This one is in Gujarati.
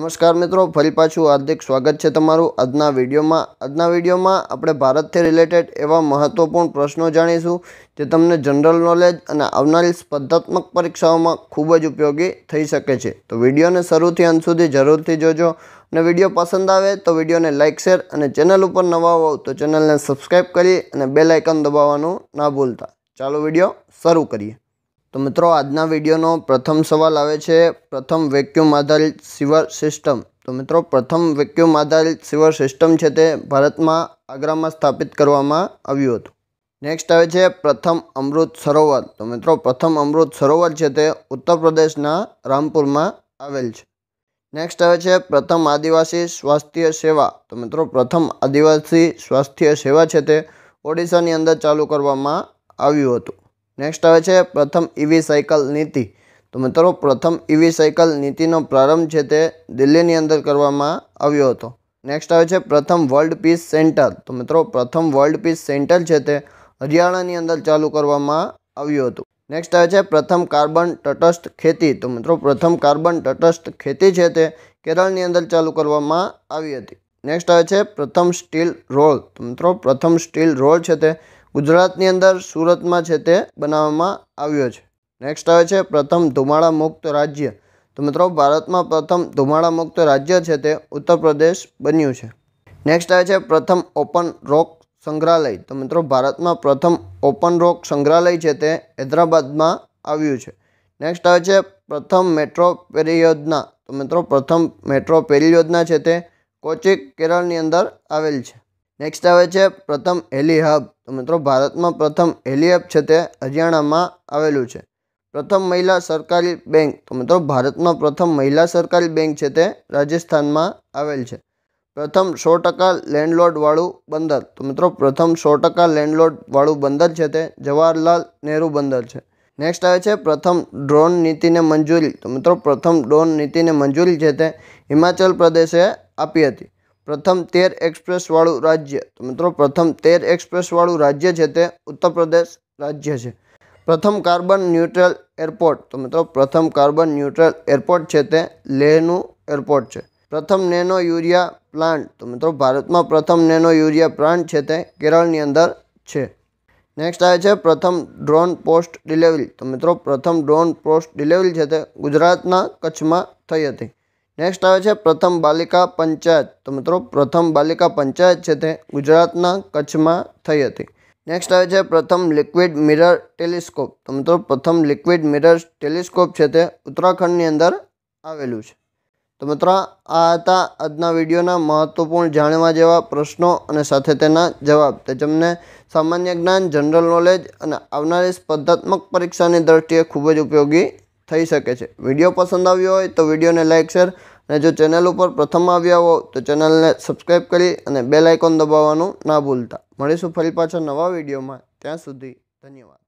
નમસ્કાર મિત્રો ફરી પાછું હાર્દિક સ્વાગત છે તમારું આજના વિડીયોમાં આજના વિડીયોમાં આપણે ભારતથી રિલેટેડ એવા મહત્ત્વપૂર્ણ પ્રશ્નો જાણીશું જે તમને જનરલ નોલેજ અને આવનારી સ્પર્ધાત્મક પરીક્ષાઓમાં ખૂબ જ ઉપયોગી થઈ શકે છે તો વિડીયોને શરૂથી અંત સુધી જરૂરથી જોજો અને વિડીયો પસંદ આવે તો વિડીયોને લાઇક શેર અને ચેનલ ઉપર નવા હોવ તો ચેનલને સબસ્ક્રાઈબ કરી અને બેલ આઇકન દબાવવાનું ના ભૂલતા ચાલો વિડીયો શરૂ કરીએ તો મિત્રો આજના વિડીયોનો પ્રથમ સવાલ આવે છે પ્રથમ વેક્યુમ આધારિત સિવર સિસ્ટમ તો મિત્રો પ્રથમ વેક્યુમ આધારિત સિવર સિસ્ટમ છે તે ભારતમાં આગ્રામાં સ્થાપિત કરવામાં આવ્યું હતું નેક્સ્ટ આવે છે પ્રથમ અમૃત સરોવર તો મિત્રો પ્રથમ અમૃત સરોવર છે તે ઉત્તર પ્રદેશના રામપુરમાં આવેલ છે નેક્સ્ટ આવે છે પ્રથમ આદિવાસી સ્વાસ્થ્ય સેવા તો મિત્રો પ્રથમ આદિવાસી સ્વાસ્થ્ય સેવા છે તે ઓડિશાની અંદર ચાલુ કરવામાં આવ્યું હતું નેક્સ્ટ આવે છે પ્રથમ ઇવી સાયકલ નીતિ તો મિત્રો પ્રથમ ઇવી સાયકલ નીતિનો પ્રારંભ છે તે દિલ્હીની અંદર કરવામાં આવ્યો હતો નેક્સ્ટ આવે છે પ્રથમ વર્લ્ડ પીસ સેન્ટર તો મિત્રો પ્રથમ વર્લ્ડ પીસ સેન્ટર છે તે હરિયાણાની અંદર ચાલુ કરવામાં આવ્યું હતું નેક્સ્ટ આવે છે પ્રથમ કાર્બન તટસ્થ ખેતી તો મિત્રો પ્રથમ કાર્બન તટસ્થ ખેતી છે તે કેરળની અંદર ચાલુ કરવામાં આવી હતી નેક્સ્ટ આવે છે પ્રથમ સ્ટીલ રોડ તો મિત્રો પ્રથમ સ્ટીલ રોડ છે તે ગુજરાતની અંદર સુરતમાં છે તે બનાવવામાં આવ્યો છે નેક્સ્ટ આવે છે પ્રથમ ધુમાડા મુક્ત રાજ્ય તો મિત્રો ભારતમાં પ્રથમ ધુમાડા મુક્ત રાજ્ય છે તે ઉત્તર પ્રદેશ બન્યું છે નેક્સ્ટ આવે છે પ્રથમ ઓપન રોક સંગ્રહાલય તો મિત્રો ભારતમાં પ્રથમ ઓપન રોક સંગ્રહાલય છે તે હૈદરાબાદમાં આવ્યું છે નેક્સ્ટ આવે છે પ્રથમ મેટ્રો પરિયોજના તો મિત્રો પ્રથમ મેટ્રો પરિયોજના છે તે કોચી કેરળની અંદર આવેલ છે નેક્સ્ટ આવે છે પ્રથમ હેલી હબ તો મિત્રો ભારતમાં પ્રથમ હેલી હબ છે તે હરિયાણામાં આવેલું છે પ્રથમ મહિલા સરકારી બેંક તો મિત્રો ભારતમાં પ્રથમ મહિલા સરકારી બેંક છે તે રાજસ્થાનમાં આવેલ છે પ્રથમ સો ટકા લેન્ડલોર્ડવાળું બંદર તો મિત્રો પ્રથમ સો ટકા લેન્ડલોર્ડવાળું બંદર છે તે જવાહરલાલ નહેરુ બંદર છે નેક્સ્ટ આવે છે પ્રથમ ડ્રોન નીતિને મંજૂરી તો મિત્રો પ્રથમ ડ્રોન નીતિને મંજૂરી છે તે હિમાચલ પ્રદેશે આપી હતી પ્રથમ તેર એક્સપ્રેસવાળું રાજ્ય તો મિત્રો પ્રથમ તેર એક્સપ્રેસવાળું રાજ્ય છે તે ઉત્તર પ્રદેશ રાજ્ય છે પ્રથમ કાર્બન ન્યુટ્રલ એરપોર્ટ તો મિત્રો પ્રથમ કાર્બન ન્યુટ્રલ એરપોર્ટ છે તે લેહનું એરપોર્ટ છે પ્રથમ નેનો યુરિયા પ્લાન્ટ તો મિત્રો ભારતમાં પ્રથમ નેનો યુરિયા પ્લાન્ટ છે તે કેરળની અંદર છે નેક્સ્ટ આવે છે પ્રથમ ડ્રોન પોસ્ટ ડિલિવરી તો મિત્રો પ્રથમ ડ્રોન પોસ્ટ ડિલિવરી છે તે ગુજરાતના કચ્છમાં થઈ હતી નેક્સ્ટ આવે છે પ્રથમ બાલિકા પંચાયત તો મિત્રો પ્રથમ બાલિકા પંચાયત છે તે ગુજરાતના કચ્છમાં થઈ હતી નેક્સ્ટ આવે છે પ્રથમ લિક્વિડ મિરર ટેલિસ્કોપ તો મિત્રો પ્રથમ લિક્વિડ મિરર ટેલિસ્કોપ છે તે ઉત્તરાખંડની અંદર આવેલું છે તો મિત્રો આ હતા આજના વિડીયોના મહત્ત્વપૂર્ણ જાણવા જેવા પ્રશ્નો અને સાથે તેના જવાબ તે તમને સામાન્ય જ્ઞાન જનરલ નોલેજ અને આવનારી સ્પર્ધાત્મક પરીક્ષાની દ્રષ્ટિએ ખૂબ જ ઉપયોગી થઈ શકે છે વિડીયો પસંદ આવ્યો હોય તો વિડીયોને લાઇક શેર અને જો ચેનલ ઉપર પ્રથમ આવ્યા હો તો ચેનલને સબસ્ક્રાઈબ કરી અને બેલ આઇકોન દબાવવાનું ના ભૂલતા મળીશું ફરી પાછા નવા વિડીયોમાં ત્યાં સુધી ધન્યવાદ